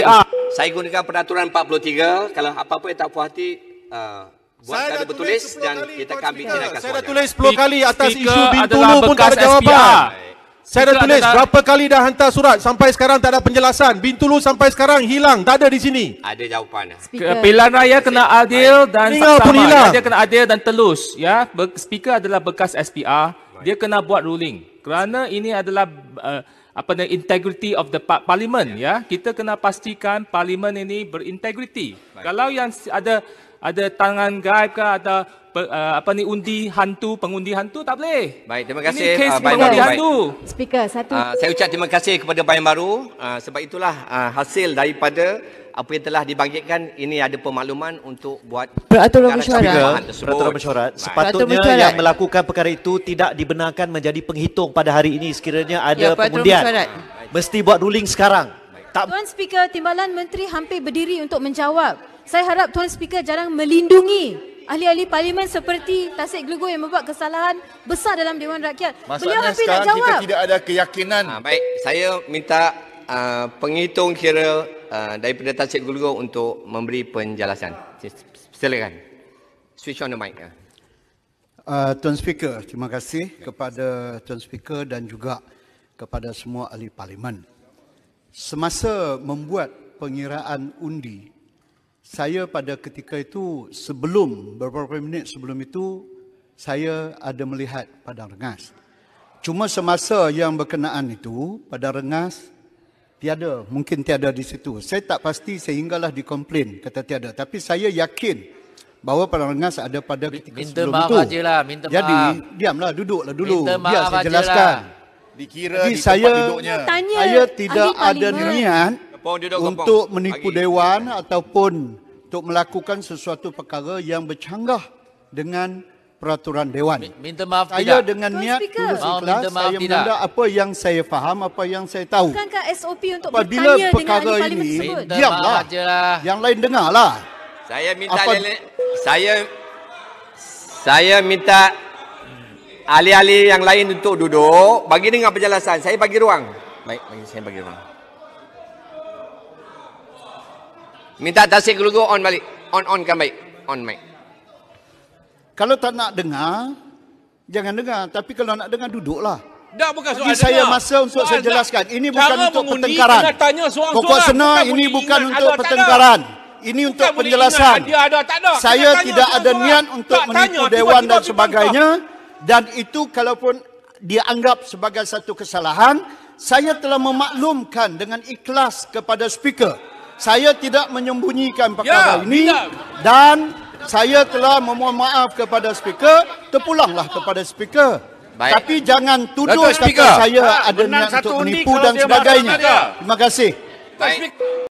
PR. Saya gunakan peraturan 43. Kalau apa-apa yang tak puas hati, uh, buat saya dah bertulis dan kita akan ambil Saya dah tulis 10 kali atas Speaker isu Bintulu pun tak ada jawapan. Saya dah tulis adalah... berapa kali dah hantar surat sampai sekarang tak ada penjelasan. Bintulu sampai sekarang hilang, tak ada di sini. Ada jawapan. Ya. Speaker. Pilihan raya kena adil dan Ringal Pun hilang. Dia kena adil dan telus. Ya, Speaker adalah bekas SPR. Dia kena buat ruling. Kerana ini adalah... Uh, apa ni integrity of the parliament ya. ya. Kita kena pastikan parlimen ini berintegriti. Baik. Kalau yang ada ada tangan gaib ke ada Pe, uh, apa ni undi hantu pengundi hantu tak boleh. Baik, terima kasih Pak ah, Baru. Baik. Speaker satu. Uh, saya ucap terima kasih kepada Pak Baru uh, ah, sebab itulah uh, hasil daripada apa yang telah dibangkitkan ini ada pemakluman untuk buat peraturan mesyuarat. Peraturan mesyuarat sepatutnya peraturan yang melakukan perkara itu tidak dibenarkan menjadi penghitung pada hari ini sekiranya ya, ada ya, pengundian. Mesti buat ruling sekarang. Tak Tuan Speaker, Timbalan Menteri hampir berdiri untuk menjawab. Saya harap Tuan Speaker jangan melindungi ahli-ahli parlimen seperti Tasik Glugo yang membuat kesalahan besar dalam Dewan Rakyat. Maksudnya Beliau hampir nak jawab. kita tidak ada keyakinan. Ha, baik, saya minta uh, penghitung kira Uh, daripada Tasik Guru untuk memberi penjelasan. Silakan. Switch on the mic. Ya. Uh, Tuan Speaker, terima kasih kepada Tuan Speaker dan juga kepada semua ahli parlimen. Semasa membuat pengiraan undi, saya pada ketika itu sebelum beberapa minit sebelum itu saya ada melihat padang rengas. Cuma semasa yang berkenaan itu, padang rengas tiada mungkin tiada di situ saya tak pasti sehinggalah dikomplain kata tiada tapi saya yakin bahawa Perangas ada pada ketika minta sebelum itu. Minta maaf minta maaf. Jadi, diamlah, duduklah dulu. Minta maaf Biar saya jelaskan. Dikira Jadi, di tempat saya, duduknya. saya tidak ada niat untuk menipu Agi. Dewan ataupun untuk melakukan sesuatu perkara yang bercanggah dengan peraturan dewan. Minta maaf saya tidak. Saya dengan Tuan niat Speaker. lulus ikhlas, minta saya tidak. menunda apa yang saya faham, apa yang saya tahu. Bukankah SOP untuk Apabila bertanya dengan ahli parlimen tersebut? Minta maaf sajalah. Yang lain dengarlah. Saya minta apa... Lele, saya saya minta ahli-ahli yang lain untuk duduk, bagi dengar penjelasan. Saya bagi ruang. Baik, bagi saya bagi ruang. Minta tasik dulu on balik. On on kan baik. On mic. Kalau tak nak dengar, jangan dengar. Tapi kalau nak dengar, duduklah. Tak bukan soal Bagi dengar. saya masa untuk soal saya jelaskan. Ini bukan untuk pertengkaran. Tanya Pokok sena, ini bukan untuk pertengkaran. Ini untuk penjelasan. ada, ada. Saya tanya, tidak tanya, ada niat untuk tanya, menipu tiba, Dewan tiba, dan tiba, sebagainya. Tiba. Dan itu kalaupun dianggap sebagai satu kesalahan, saya telah memaklumkan dengan ikhlas kepada speaker. Saya tidak menyembunyikan perkara ya, ini. Tidak. Dan saya telah memohon maaf kepada speaker, terpulanglah kepada speaker. Baik. Tapi jangan tuduh kata saya ada niat untuk menipu dan sebagainya. Terima kasih. Baik.